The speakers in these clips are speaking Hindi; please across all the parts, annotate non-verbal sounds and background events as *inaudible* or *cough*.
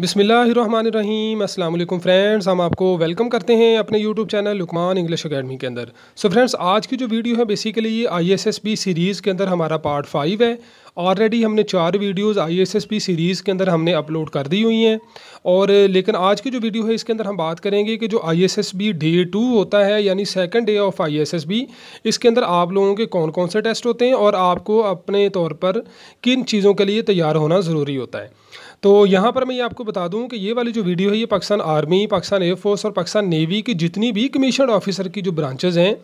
बसमिल फ्रेंड्स हम आपको वेलकम करते हैं अपने YouTube channel Luqman English academy के अंदर सो so फ्रेंड्स आज की जो वीडियो है बेसिकली ये बी सीरीज़ के अंदर हमारा पार्ट फाइव है ऑलरेडी हमने चार वीडियोस आईएसएसपी सीरीज़ के अंदर हमने अपलोड कर दी हुई हैं और लेकिन आज की जो वीडियो है इसके अंदर हम बात करेंगे कि जो बी डे टू होता है यानी सेकेंड डे ऑफ बी इसके अंदर आप लोगों के कौन कौन से टेस्ट होते हैं और आपको अपने तौर पर किन चीज़ों के लिए तैयार होना ज़रूरी होता है तो यहाँ पर मैं ये आपको बता दूँ कि ये वाली जो वीडियो है ये पाकिस्तान आर्मी पाकिस्तान एयरफोर्स और पाकिस्तान नेवी की जितनी भी कमीशन ऑफिसर की जो ब्रांचेज हैं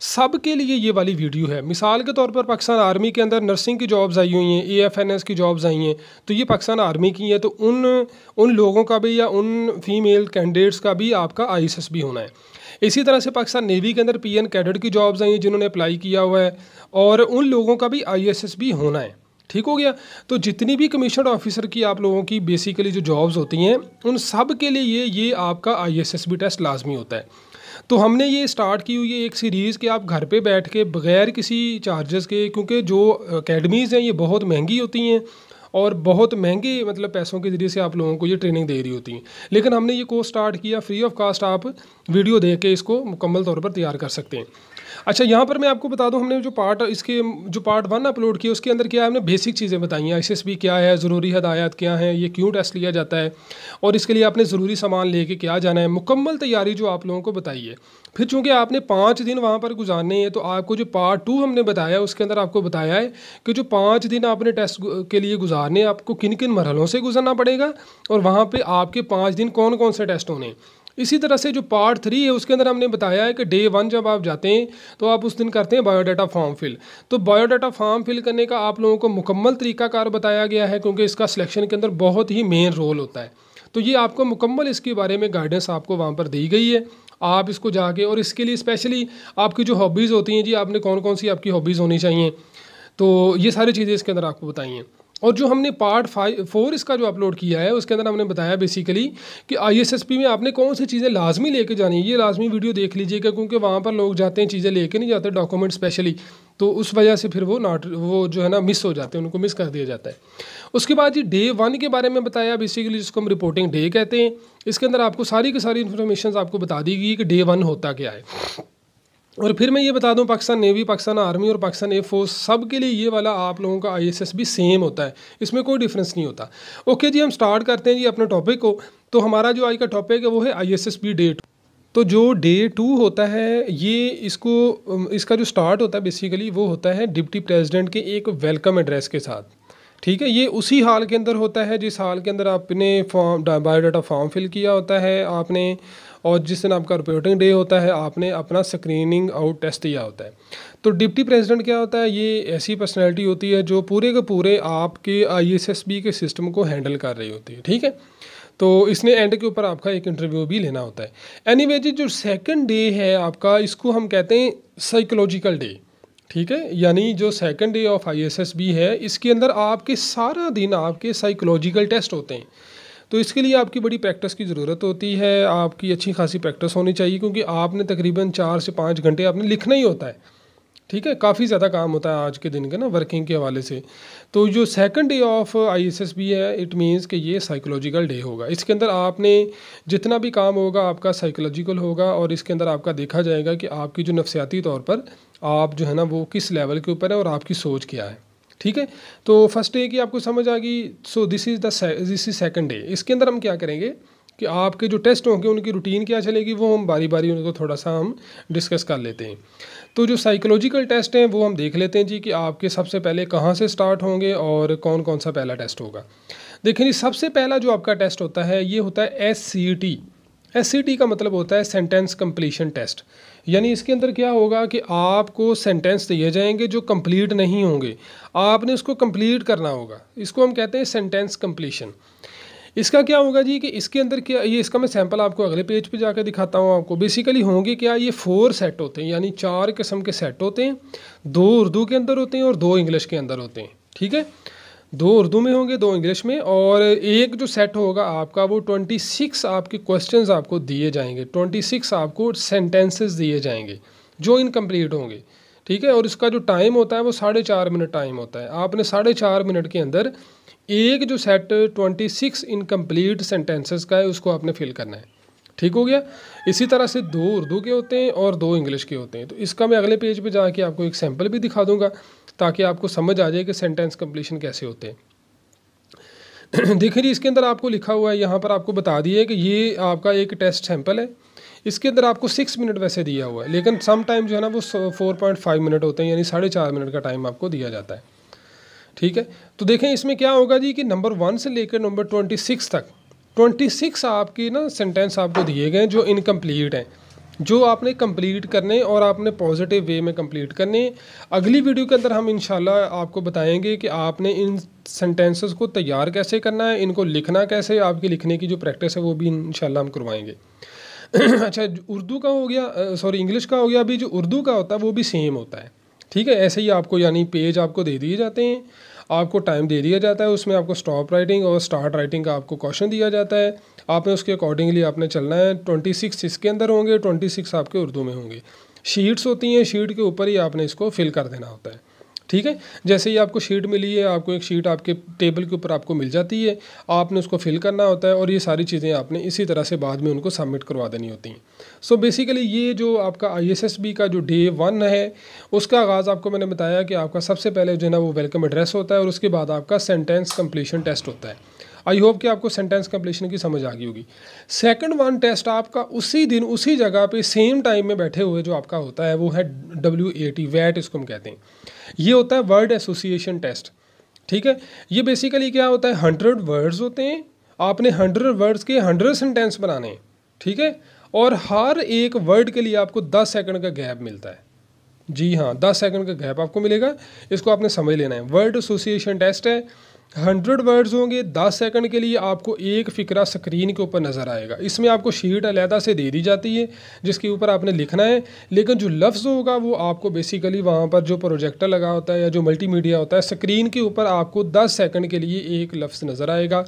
सब के लिए ये वाली वीडियो है मिसाल के तौर पर पाकिस्तान आर्मी के अंदर नर्सिंग की जॉब्स आई हुई हैं एएफएनएस एफ एन एस की जॉब्स आई हैं तो ये पाकिस्तान आर्मी की हैं तो उन उन लोगों का भी या उन फीमेल कैंडिडेट्स का भी आपका आई एस एस भी होना है इसी तरह से पाकिस्तान नेवी के अंदर पी एन कैडेट की जॉब्स आई हैं जिन्होंने अप्लाई किया हुआ है और उन लोगों का भी आई एस एस भी होना है ठीक हो गया तो जितनी भी कमीशन ऑफिसर की आप लोगों की बेसिकली जो जॉब्स होती हैं उन सब के लिए ये ये आपका आई टेस्ट लाजमी होता है तो हमने ये स्टार्ट की हुई है एक सीरीज़ कि आप घर पे बैठ के बग़ैर किसी चार्जेस के क्योंकि जो अकेडमीज़ हैं ये बहुत महंगी होती हैं और बहुत महंगे मतलब पैसों के ज़रिए से आप लोगों को ये ट्रेनिंग दे रही होती हैं लेकिन हमने ये कोर्स स्टार्ट किया फ्री ऑफ कास्ट आप वीडियो दे के इसको मुकम्मल तौर पर तैयार कर सकते हैं अच्छा यहाँ पर मैं आपको बता दूँ हमने जो पार्ट इसके जो पार्ट वन अपलोड किया उसके अंदर क्या है हमने बेसिक चीज़ें बताई हैं एस क्या है ज़रूरी हदायत क्या हैं ये क्यों टेस्ट लिया जाता है और इसके लिए आपने ज़रूरी सामान लेके क्या जाना है मुकम्मल तैयारी जो आप लोगों को बताई है फिर चूँकि आपने पाँच दिन वहाँ पर गुजारने हैं तो आपको जो पार्ट टू हमने बताया उसके अंदर आपको बताया है कि जो पाँच दिन आपने टेस्ट के लिए गुजारने आपको किन किन मरहलों से गुजरना पड़ेगा और वहाँ पर आपके पाँच दिन कौन कौन से टेस्ट होने इसी तरह से जो पार्ट थ्री है उसके अंदर हमने बताया है कि डे वन जब आप जाते हैं तो आप उस दिन करते हैं बायोडाटा फॉर्म फिल तो बायोडाटा फॉर्म फिल करने का आप लोगों को मुकम्मल तरीकाकार बताया गया है क्योंकि इसका सिलेक्शन के अंदर बहुत ही मेन रोल होता है तो ये आपको मुकम्मल इसके बारे में गाइडेंस आपको वहाँ पर दी गई है आप इसको जाके और इसके लिए स्पेशली आपकी जो हॉबीज़ होती हैं जी आपने कौन कौन सी आपकी हॉबीज़ होनी चाहिए तो ये सारी चीज़ें इसके अंदर आपको बताई हैं और जो हमने पार्ट फाइव फोर इसका जो अपलोड किया है उसके अंदर हमने बताया बेसिकली कि आईएसएसपी में आपने कौन सी चीज़ें लाजमी लेके जानी है ये लाजमी वीडियो देख लीजिएगा क्योंकि वहाँ पर लोग जाते हैं चीज़ें लेके नहीं जाते डॉक्यूमेंट स्पेशली तो उस वजह से फिर वो नॉट वो जो है ना मिस हो जाते हैं उनको मिस कर दिया जाता है उसके बाद जी डे वन के बारे में बताया बेसिकली जिसको हम रिपोर्टिंग डे कहते हैं इसके अंदर आपको सारी की सारी इन्फॉर्मेशन आपको बता दी गई कि डे वन होता क्या है और फिर मैं ये बता दूं पाकिस्तान नेवी पाकिस्तान आर्मी और पाकिस्तान एयर फोर्स सब के लिए ये वाला आप लोगों का आईएसएस भी सेम होता है इसमें कोई डिफरेंस नहीं होता ओके जी हम स्टार्ट करते हैं जी अपने टॉपिक को तो हमारा जो आज का टॉपिक है वो है आई एस डे टू तो जो डे टू होता है ये इसको इसका जो स्टार्ट होता है बेसिकली वो होता है डिप्टी प्रेजिडेंट के एक वेलकम एड्रेस के साथ ठीक है ये उसी हाल के अंदर होता है जिस हाल के अंदर आपने फॉर्म बायोडाटा फॉर्म फिल किया होता है आपने और जिस दिन आपका रिपोर्टिंग डे होता है आपने अपना स्क्रीनिंग आउट टेस्ट दिया होता है तो डिप्टी प्रेसिडेंट क्या होता है ये ऐसी पर्सनैलिटी होती है जो पूरे के पूरे आपके आई के सिस्टम को हैंडल कर रही होती है ठीक है तो इसने एंड के ऊपर आपका एक इंटरव्यू भी लेना होता है एनी anyway, जी जो सेकंड डे है आपका इसको हम कहते हैं साइकोलॉजिकल डे ठीक है यानी जो सेकंड डे ऑफ आईएसएसबी है इसके अंदर आपके सारा दिन आपके साइकोलॉजिकल टेस्ट होते हैं तो इसके लिए आपकी बड़ी प्रैक्टिस की ज़रूरत होती है आपकी अच्छी खासी प्रैक्टिस होनी चाहिए क्योंकि आपने तकरीबन चार से पाँच घंटे आपने लिखना ही होता है ठीक है काफ़ी ज़्यादा काम होता है आज के दिन के ना वर्किंग के हवाले से तो जो सेकंड डे ऑफ आईएसएसबी है इट मींस कि ये साइकोलॉजिकल डे होगा इसके अंदर आपने जितना भी काम होगा आपका साइकोलॉजिकल होगा और इसके अंदर आपका देखा जाएगा कि आपकी जो नफसियाती तौर पर आप जो है ना वो किस लेवल के ऊपर है और आपकी सोच क्या है ठीक है तो फर्स्ट डे की आपको समझ आ गई so this is the this is second day इसके अंदर हम क्या करेंगे कि आपके जो टेस्ट होंगे उनकी रूटीन क्या चलेगी वो हम बारी बारी उनको थोड़ा सा हम डिस्कस कर लेते हैं तो जो साइकोलॉजिकल टेस्ट हैं वो हम देख लेते हैं जी कि आपके सबसे पहले कहाँ से स्टार्ट होंगे और कौन कौन सा पहला टेस्ट होगा देखिए जी सबसे पहला जो आपका टेस्ट होता है ये होता है S C T S C T का मतलब होता है सेंटेंस कंप्लीशन टेस्ट यानी इसके अंदर क्या होगा कि आपको सेंटेंस दिए जाएंगे जो कंप्लीट नहीं होंगे आपने उसको कंप्लीट करना होगा इसको हम कहते हैं सेंटेंस कंप्लीशन इसका क्या होगा जी कि इसके अंदर क्या ये इसका मैं सैंपल आपको अगले पेज पे जाकर दिखाता हूँ आपको बेसिकली होंगे क्या ये फोर सेट होते हैं यानी चार किस्म के सेट होते हैं दो उर्दू के अंदर होते हैं और दो इंग्लिश के अंदर होते हैं ठीक है दो उर्दू में होंगे दो इंग्लिश में और एक जो सेट होगा आपका वो ट्वेंटी सिक्स आपके क्वेश्चंस आपको दिए जाएंगे ट्वेंटी सिक्स आपको सेंटेंसेस दिए जाएंगे जो इनकम्प्लीट होंगे ठीक है और इसका जो टाइम होता है वो साढ़े चार मिनट टाइम होता है आपने साढ़े चार मिनट के अंदर एक जो set twenty six incomplete sentences का है उसको आपने फिल करना है ठीक हो गया इसी तरह से दो उर्दू के होते हैं और दो इंग्लिश के होते हैं तो इसका मैं अगले पेज पे जाके आपको एक सैम्पल भी दिखा दूंगा ताकि आपको समझ आ जाए कि सेंटेंस कम्प्लीशन कैसे होते हैं *clears throat* देखिए जी इसके अंदर आपको लिखा हुआ है यहाँ पर आपको बता दिए है कि ये आपका एक टेस्ट सैम्पल है इसके अंदर आपको सिक्स मिनट वैसे दिया हुआ है लेकिन सम टाइम जो है ना वो फोर पॉइंट फाइव मिनट होते हैं यानी साढ़े चार मिनट का टाइम आपको दिया जाता है ठीक है तो देखें इसमें क्या होगा जी कि नंबर वन से लेकर नंबर ट्वेंटी सिक्स तक ट्वेंटी सिक्स आपकी ना सेंटेंस आपको दिए गए जो इनकम्प्लीट हैं जो आपने कंप्लीट करने और आपने पॉजिटिव वे में कंप्लीट करने अगली वीडियो के अंदर हम इंशाल्लाह आपको बताएंगे कि आपने इन सेंटेंसेस को तैयार कैसे करना है इनको लिखना कैसे आपकी लिखने की जो प्रैक्टिस है वो भी इंशाल्लाह हम करवाएंगे *clears throat* अच्छा उर्दू का हो गया सॉरी इंग्लिश का हो गया अभी जो उर्दू का होता है वो भी सेम होता है ठीक है ऐसे ही आपको यानी पेज आपको दे दिए जाते हैं आपको टाइम दे दिया जाता है उसमें आपको स्टॉप राइटिंग और स्टार्ट राइटिंग का आपको क्वेश्चन दिया जाता है आपने उसके अकॉर्डिंगली आपने चलना है ट्वेंटी सिक्स इसके अंदर होंगे ट्वेंटी सिक्स आपके उर्दू में होंगे शीट्स होती हैं शीट के ऊपर ही आपने इसको फिल कर देना होता है ठीक है जैसे ही आपको शीट मिली है आपको एक शीट आपके टेबल के ऊपर आपको मिल जाती है आपने उसको फिल करना होता है और ये सारी चीज़ें आपने इसी तरह से बाद में उनको सबमिट करवा देनी होती हैं सो बेसिकली ये जो आपका आई का जो डे वन है उसका आगाज़ आपको मैंने बताया कि आपका सबसे पहले जो है ना वो वेलकम एड्रेस होता है और उसके बाद आपका सेंटेंस कम्प्लीशन टेस्ट होता है आई होप कि आपको सेंटेंस कंप्लीशन की समझ आ गई होगी सेकंड वन टेस्ट आपका उसी दिन उसी जगह पे सेम टाइम में बैठे हुए जो आपका होता है वो है डब्ल्यू ए टी वैट इसको हम कहते हैं ये होता है वर्ड एसोसिएशन टेस्ट ठीक है ये बेसिकली क्या होता है हंड्रेड वर्ड्स होते हैं आपने हंड्रेड वर्ड्स के हंड्रेड सेंटेंस बनाने हैं ठीक है और हर एक वर्ड के लिए आपको दस सेकंड का गैप मिलता है जी हाँ दस सेकंड का गैप आपको मिलेगा इसको आपने समझ लेना है वर्ड एसोसिएशन टेस्ट है हंड्रेड वर्ड्स होंगे दस सेकंड के लिए आपको एक फ़िक्रा स्क्रीन के ऊपर नज़र आएगा इसमें आपको शीट अलहदा से दे दी जाती है जिसके ऊपर आपने लिखना है लेकिन जो लफ्ज़ होगा वो आपको बेसिकली वहाँ पर जो प्रोजेक्टर लगा होता है या जो मल्टीमीडिया होता है स्क्रीन के ऊपर आपको दस सेकंड के लिए एक लफ्ज़ नज़र आएगा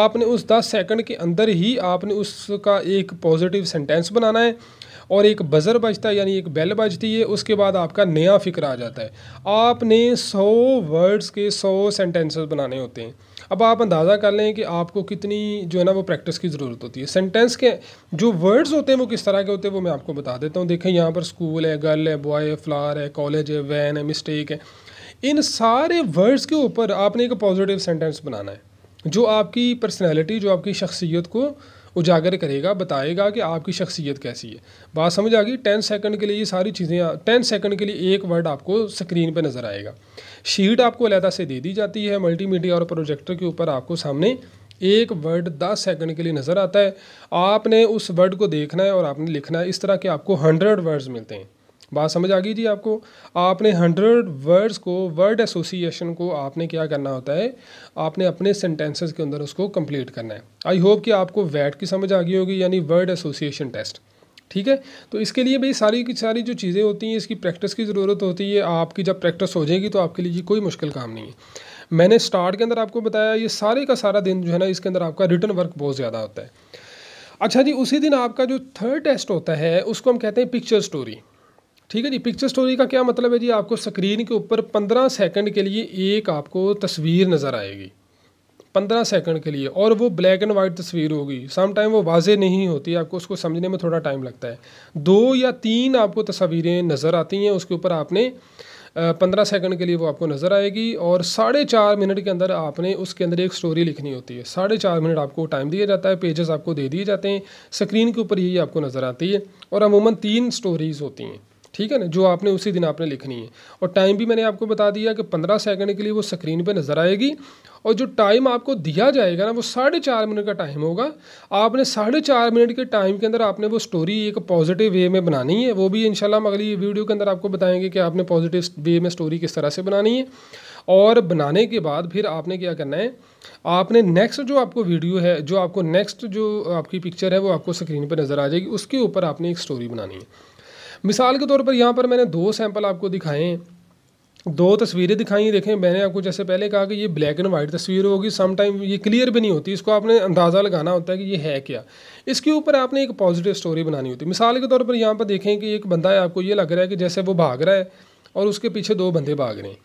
आपने उस दस सेकंड के अंदर ही आपने उसका एक पॉजिटिव सेंटेंस बनाना है और एक बज़र बजता है यानी एक बेल बजती है उसके बाद आपका नया फ़िक्र आ जाता है आपने सौ वर्ड्स के सौ सेंटेंसेस बनाने होते हैं अब आप अंदाज़ा कर लें कि आपको कितनी जो है ना वो प्रैक्टिस की ज़रूरत होती है सेंटेंस के जो वर्ड्स होते हैं वो किस तरह के होते हैं वो मैं आपको बता देता हूँ देखें यहाँ पर स्कूल है गर्ल है बॉय है फ्लार है कॉलेज है वैन है मिस्टेक है इन सारे वर्ड्स के ऊपर आपने एक पॉजिटिव सेंटेंस बनाना है जो आपकी पर्सनैलिटी जो आपकी शख्सियत को उजागर करेगा बताएगा कि आपकी शख्सियत कैसी है बात समझ आ गई टेन सेकंड के लिए ये सारी चीज़ें टेन सेकंड के लिए एक वर्ड आपको स्क्रीन पर नज़र आएगा शीट आपको अलहदा से दे दी जाती है मल्टीमीडिया और प्रोजेक्टर के ऊपर आपको सामने एक वर्ड दस सेकंड के लिए नज़र आता है आपने उस वर्ड को देखना है और आपने लिखना है इस तरह के आपको हंड्रेड वर्ड्स मिलते हैं बात समझ आ गई जी आपको आपने हंड्रेड वर्ड्स को वर्ड एसोसिएशन को आपने क्या करना होता है आपने अपने सेंटेंसेस के अंदर उसको कंप्लीट करना है आई होप कि आपको वैट की समझ आ गई होगी यानी वर्ड एसोसिएशन टेस्ट ठीक है तो इसके लिए भाई सारी की सारी जो चीज़ें होती हैं इसकी प्रैक्टिस की ज़रूरत होती है आपकी जब प्रैक्टिस हो जाएगी तो आपके लिए कोई मुश्किल काम नहीं है मैंने स्टार्ट के अंदर आपको बताया ये सारे का सारा दिन जो है ना इसके अंदर आपका रिटर्न वर्क बहुत ज़्यादा होता है अच्छा जी उसी दिन आपका जो थर्ड टेस्ट होता है उसको हम कहते हैं पिक्चर स्टोरी ठीक है जी पिक्चर स्टोरी का क्या मतलब है जी आपको स्क्रीन के ऊपर पंद्रह सेकंड के लिए एक आपको तस्वीर नज़र आएगी पंद्रह सेकंड के लिए और वो ब्लैक एंड वाइट तस्वीर होगी सम टाइम वो वाजे नहीं होती आपको उसको समझने में थोड़ा टाइम लगता है दो या तीन आपको तस्वीरें नज़र आती हैं उसके ऊपर आपने पंद्रह सेकंड के लिए वो आपको नज़र आएगी और साढ़े चार मिनट के अंदर आपने उसके अंदर एक स्टोरी लिखनी होती है साढ़े चार मिनट आपको टाइम दिया जाता है पेजेस आपको दे दिए जाते हैं स्क्रीन के ऊपर यही आपको नज़र आती है और अमूमन तीन स्टोरीज़ होती हैं ठीक है ना जो आपने उसी दिन आपने लिखनी है और टाइम भी मैंने आपको बता दिया कि पंद्रह सेकंड के लिए वो स्क्रीन पे नज़र आएगी और जो टाइम आपको दिया जाएगा ना वो साढ़े चार मिनट का टाइम होगा आपने साढ़े चार मिनट के टाइम के अंदर आपने वो स्टोरी एक पॉजिटिव वे में बनानी है वो भी इन हम अगली वीडियो के अंदर आपको बताएंगे कि आपने पॉजिटिव वे में स्टोरी किस तरह से बनानी है और बनाने के बाद फिर आपने क्या करना है आपने नेक्स्ट जो आपको वीडियो है जो आपको नेक्स्ट जो आपकी पिक्चर है वो आपको स्क्रीन पर नज़र आ जाएगी उसके ऊपर आपने एक स्टोरी बनानी है मिसाल के तौर पर यहाँ पर मैंने दो सैंपल आपको दिखाए हैं दो तस्वीरें दिखाई देखें मैंने आपको जैसे पहले कहा कि ये ब्लैक एंड वाइट तस्वीर होगी समटाइम ये क्लियर भी नहीं होती इसको आपने अंदाज़ा लगाना होता है कि ये है क्या इसके ऊपर आपने एक पॉजिटिव स्टोरी बनानी होती है मिसाल के तौर पर यहाँ पर देखें कि एक बंदा है आपको ये लग रहा है कि जैसे वो भाग रहा है और उसके पीछे दो बंदे भाग रहे हैं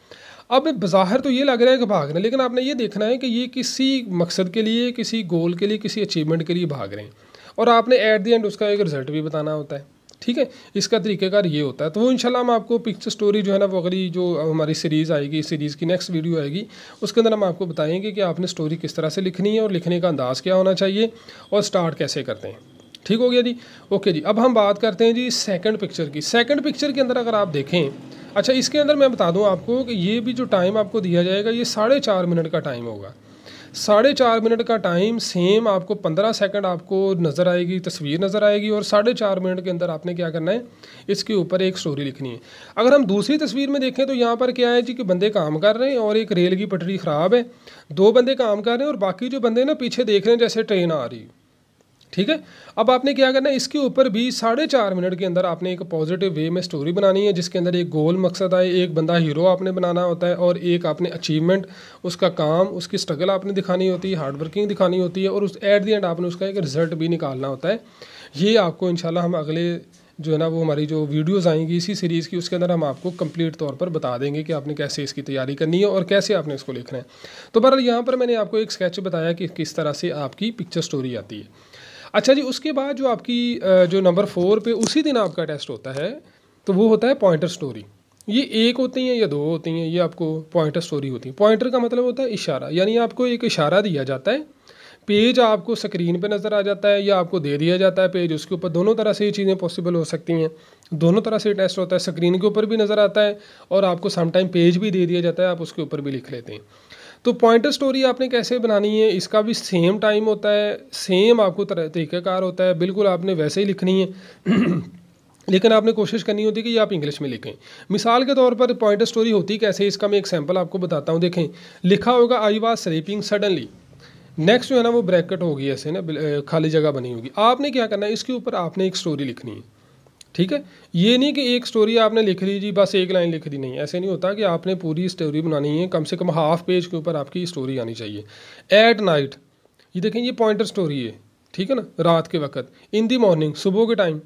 अब बाहर तो ये लग रहा है कि भाग रहे हैं लेकिन आपने ये देखना है कि ये किसी मकसद के लिए किसी गोल के लिए किसी अचीवमेंट के लिए भाग रहे हैं और आपने एट दी एंड उसका एक रिज़ल्ट भी बताना होता है ठीक है इसका तरीक़ेकार ये होता है तो वो इनशाला हम आपको पिक्चर स्टोरी जो है ना वो अगली जो हमारी सीरीज़ आएगी सीरीज़ की नेक्स्ट वीडियो आएगी उसके अंदर हम आपको बताएंगे कि आपने स्टोरी किस तरह से लिखनी है और लिखने का अंदाज़ क्या होना चाहिए और स्टार्ट कैसे करते हैं ठीक हो गया जी ओके जी अब हम बात करते हैं जी सेकंड पिक्चर की सेकंड पिक्चर के अंदर अगर आप देखें अच्छा इसके अंदर मैं बता दूं आपको कि ये भी जो टाइम आपको दिया जाएगा ये साढ़े चार मिनट का टाइम होगा साढ़े चार मिनट का टाइम सेम आपको पंद्रह सेकंड आपको नज़र आएगी तस्वीर नज़र आएगी और साढ़े चार मिनट के अंदर आपने क्या करना है इसके ऊपर एक स्टोरी लिखनी है अगर हम दूसरी तस्वीर में देखें तो यहाँ पर क्या है जी कि बंदे काम कर रहे हैं और एक रेल की पटरी ख़राब है दो बंदे काम कर रहे हैं और बाकी जो बंदे ना पीछे देख रहे हैं जैसे ट्रेन आ रही है ठीक है अब आपने क्या करना है इसके ऊपर भी साढ़े चार मिनट के अंदर आपने एक पॉजिटिव वे में स्टोरी बनानी है जिसके अंदर एक गोल मकसद आए एक बंदा हीरो आपने बनाना होता है और एक आपने अचीवमेंट उसका काम उसकी स्ट्रगल आपने दिखानी होती है हार्ड वर्किंग दिखानी होती है और उस एट दी एंड आपने उसका एक रिजल्ट भी निकालना होता है ये आपको इन हम अगले जो है ना वो हमारी जो वीडियोज़ आएंगी इसी सीरीज़ की उसके अंदर हम आपको कंप्लीट तौर पर बता देंगे कि आपने कैसे इसकी तैयारी करनी है और कैसे आपने इसको लिखना है तो बहर यहाँ पर मैंने आपको एक स्केच बताया कि किस तरह से आपकी पिक्चर स्टोरी आती है अच्छा जी उसके बाद जो आपकी जो नंबर फोर पे उसी दिन आपका टेस्ट होता है तो वो होता है पॉइंटर स्टोरी ये एक होती हैं या दो होती हैं ये आपको पॉइंटर स्टोरी होती है पॉइंटर का मतलब होता है इशारा यानी आपको एक इशारा दिया जाता है पेज आपको स्क्रीन पे नज़र आ जाता है या आपको दे दिया जाता है पेज उसके ऊपर दोनों तरह से ये चीज़ें पॉसिबल हो सकती हैं दोनों तरह से टेस्ट होता है स्क्रीन के ऊपर भी नज़र आता है और आपको समटाइम पेज भी दे दिया जाता है आप उसके ऊपर भी लिख लेते हैं तो पॉइंटर स्टोरी आपने कैसे बनानी है इसका भी सेम टाइम होता है सेम आपको तरीक़ाकार होता है बिल्कुल आपने वैसे ही लिखनी है *clears throat* लेकिन आपने कोशिश करनी होती है कि ये आप इंग्लिश में लिखें मिसाल के तौर पर पॉइंटर स्टोरी होती कैसे इसका मैं एक सैम्पल आपको बताता हूँ देखें लिखा होगा I was sleeping suddenly next जो है ना वो ब्रैकेट होगी ऐसे ना खाली जगह बनी होगी आपने क्या करना है इसके ऊपर आपने एक स्टोरी लिखनी है ठीक है ये नहीं कि एक स्टोरी आपने लिख दी जी बस एक लाइन लिख दी नहीं ऐसे नहीं होता कि आपने पूरी स्टोरी बनानी है कम से कम हाफ पेज के ऊपर आपकी स्टोरी आनी चाहिए एट नाइट ये देखें ये पॉइंटर स्टोरी है ठीक है ना रात के वक्त इन दी मॉर्निंग सुबह के टाइम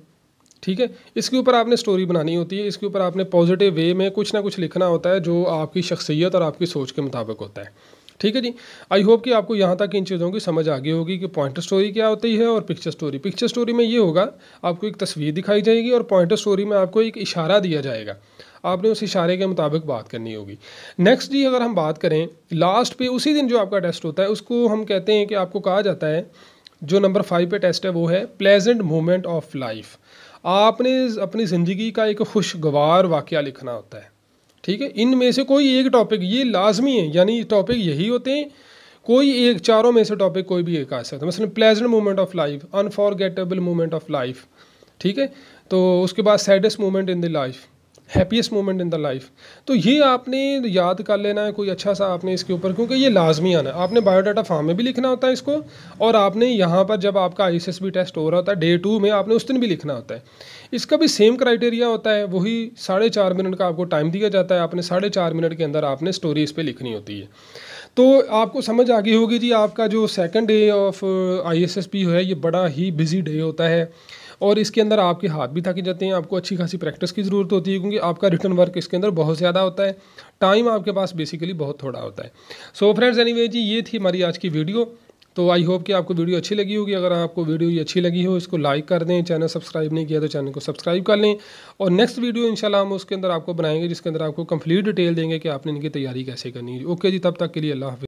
ठीक है इसके ऊपर आपने स्टोरी बनानी होती है इसके ऊपर आपने पॉजिटिव वे में कुछ ना कुछ लिखना होता है जो आपकी शख्सियत और आपकी सोच के मुताबिक होता है ठीक है जी आई होप कि आपको यहाँ तक इन चीज़ों की समझ आ गई होगी कि पॉइंट स्टोरी क्या होती है और पिक्चर स्टोरी पिक्चर स्टोरी में ये होगा आपको एक तस्वीर दिखाई जाएगी और पॉइंट स्टोरी में आपको एक इशारा दिया जाएगा आपने उस इशारे के मुताबिक बात करनी होगी नेक्स्ट जी अगर हम बात करें लास्ट पे उसी दिन जो आपका टेस्ट होता है उसको हम कहते हैं कि आपको कहा जाता है जो नंबर फाइव पे टेस्ट है वो है प्लेजेंट मोमेंट ऑफ लाइफ आपने अपनी ज़िंदगी का एक खुशगवार वाक़ लिखना होता है ठीक है इनमें से कोई एक टॉपिक ये लाजमी है यानी टॉपिक यही होते हैं कोई एक चारों में से टॉपिक कोई भी एक आ सकता है मसलन pleasant moment of life unforgettable moment of life ठीक है तो उसके बाद saddest moment in the life happiest moment in the life तो ये आपने याद कर लेना है कोई अच्छा सा आपने इसके ऊपर क्योंकि ये लाजमी आना है आपने बायोडाटा फॉर्म में भी लिखना होता है इसको और आपने यहाँ पर जब आपका आई टेस्ट हो रहा होता है डे टू में आपने उस दिन भी लिखना होता है इसका भी सेम क्राइटेरिया होता है वही साढ़े चार मिनट का आपको टाइम दिया जाता है आपने साढ़े चार मिनट के अंदर आपने स्टोरी इस पर लिखनी होती है तो आपको समझ आ गई होगी जी आपका जो सेकंड डे ऑफ आईएसएसपी है ये बड़ा ही बिजी डे होता है और इसके अंदर आपके हाथ भी थके जाते हैं आपको अच्छी खासी प्रैक्टिस की ज़रूरत होती है क्योंकि आपका रिटर्न वर्क इसके अंदर बहुत ज़्यादा होता है टाइम आपके पास बेसिकली बहुत थोड़ा होता है सो फ्रेंड्स एनीवे जी ये थी हमारी आज की वीडियो तो आई होप कि आपको वीडियो अच्छी लगी होगी अगर आपको वीडियो ये अच्छी लगी हो इसको लाइक कर दें चैनल सब्सक्राइब नहीं किया तो चैनल को सब्सक्राइब कर लें और नेक्स्ट वीडियो इंशाल्लाह हम उसके अंदर आपको बनाएंगे जिसके अंदर आपको कंप्लीट डिटेल देंगे कि आपने इनकी तैयारी कैसे करनी है ओके जी तब तक के लिए अल्लाह